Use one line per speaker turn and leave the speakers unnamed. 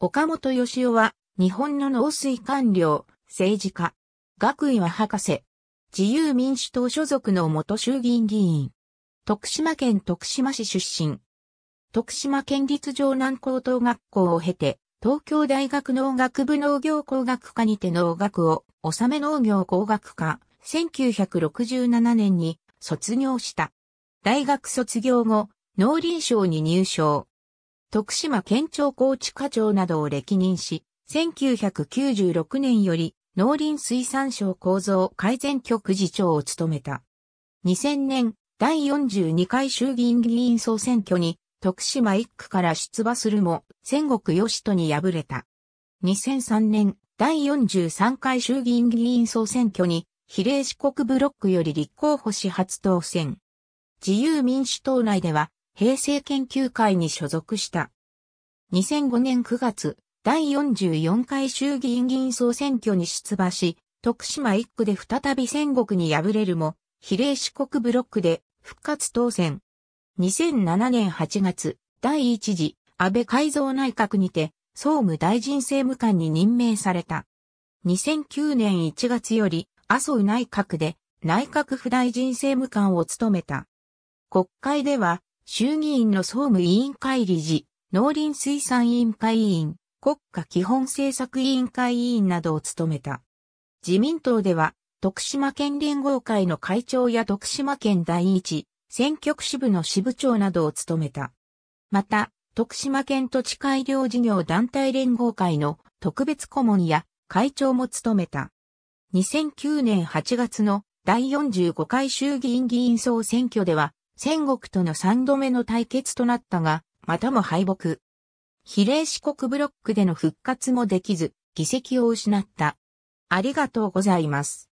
岡本義雄は、日本の農水官僚、政治家。学位は博士。自由民主党所属の元衆議院議員。徳島県徳島市出身。徳島県立城南高等学校を経て、東京大学農学部農業工学科にて農学を、納め農業工学科、1967年に卒業した。大学卒業後、農林省に入省。徳島県庁高知課長などを歴任し、1996年より農林水産省構造改善局次長を務めた。2000年第42回衆議院議員総選挙に徳島1区から出馬するも戦国義人に敗れた。2003年第43回衆議院議員総選挙に比例四国ブロックより立候補し初当選。自由民主党内では平成研究会に所属した。2005年9月、第44回衆議院議員総選挙に出馬し、徳島1区で再び戦国に敗れるも、比例四国ブロックで復活当選。2007年8月、第1次安倍改造内閣にて、総務大臣政務官に任命された。2009年1月より、麻生内閣で内閣府大臣政務官を務めた。国会では衆議院の総務委員会理事、農林水産委員会委員、国家基本政策委員会委員などを務めた。自民党では、徳島県連合会の会長や徳島県第一、選挙区支部の支部長などを務めた。また、徳島県土地改良事業団体連合会の特別顧問や会長も務めた。2009年8月の第45回衆議院議員総選挙では、戦国との三度目の対決となったが、またも敗北。比例四国ブロックでの復活もできず、議席を失った。ありがとうございます。